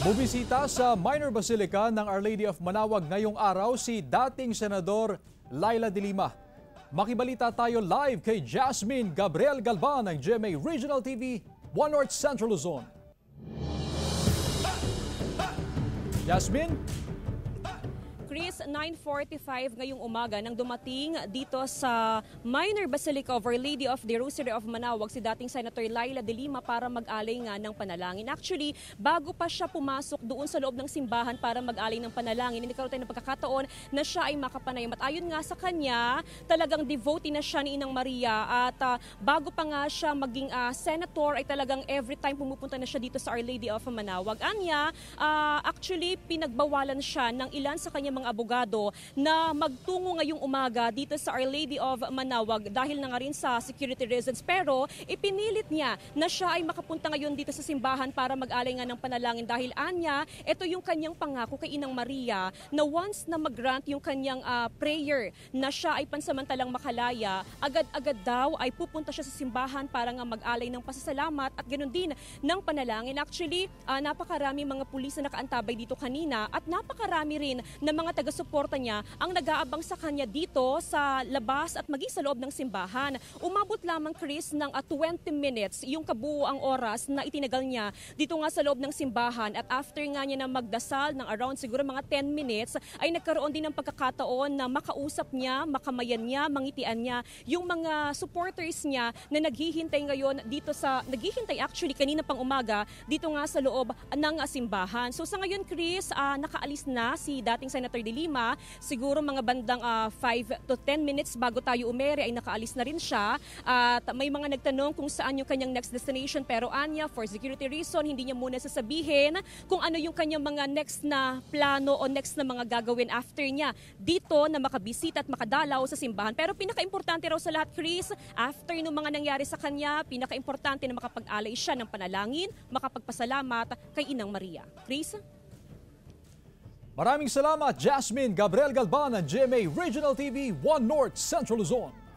Bubisita sa Minor Basilica ng Our Lady of Manawag ngayong araw si dating Senador Laila Dilima. Makibalita tayo live kay Jasmine Gabriel Galban ng GMA Regional TV, One North Central Luzon. Jasmine? Chris, 9.45 ngayong umaga nang dumating dito sa Minor Basilica of Our Lady of the Rosary of Manawag si dating Senator Laila de Lima para mag-alay nga ng panalangin. Actually, bago pa siya pumasok doon sa loob ng simbahan para mag-alay ng panalangin, hindi karoon tayo ng pagkakataon na siya ay makapanayam. At ayon nga sa kanya, talagang devotee na siya ni Inang Maria at uh, bago pa nga siya maging uh, senator ay talagang every time pumupunta na siya dito sa Our Lady of Manawag. Anya, uh, actually pinagbawalan siya ng ilan sa kanyang mga abogado na magtungo ngayong umaga dito sa Our Lady of Manawag dahil na nga rin sa security reasons. Pero ipinilit niya na siya ay makapunta ngayon dito sa simbahan para mag-alay nga ng panalangin dahil anya, ito yung kanyang pangako kay Inang Maria na once na mag-grant yung kanyang uh, prayer na siya ay pansamantalang makalaya, agad-agad daw ay pupunta siya sa simbahan para nga mag-alay ng pasasalamat at ganun din ng panalangin. Actually, uh, napakarami mga pulis na nakaantabay dito kanina at napakarami rin na mga mga taga-suporta niya ang nag-aabang sa kanya dito sa labas at maging sa loob ng simbahan. Umabot lamang, Chris, ng 20 ah, minutes yung kabuuang oras na itinagal niya dito nga sa loob ng simbahan at after nga niya na magdasal ng around siguro mga 10 minutes ay nagkaroon din ng pagkakataon na makausap niya, makamayan niya, mangitian niya yung mga supporters niya na naghihintay ngayon dito sa, naghihintay actually kanina pang umaga dito nga sa loob ng simbahan. So sa ngayon, Chris, uh, nakaalis na si dating Senator Dr. De Lima, siguro mga bandang 5 uh, ah, to 10 minutes bago tayo umere ay nakaalis na rin siya. At may mga nagtanong kung saan yung kanyang next destination pero Anya, for security reason, hindi niya muna sasabihin kung ano yung kanyang mga next na plano o next na mga gagawin after niya dito na makabisita at makadalaw sa simbahan. Pero pinaka-importante raw sa lahat, Chris, after ng mga nangyari sa kanya, pinaka-importante na makapag-alay siya ng panalangin, makapagpasalamat kay Inang Maria. Chris? Maraming salamat Jasmine Gabriel Galban ng GMA Regional TV 1 North Central Luzon.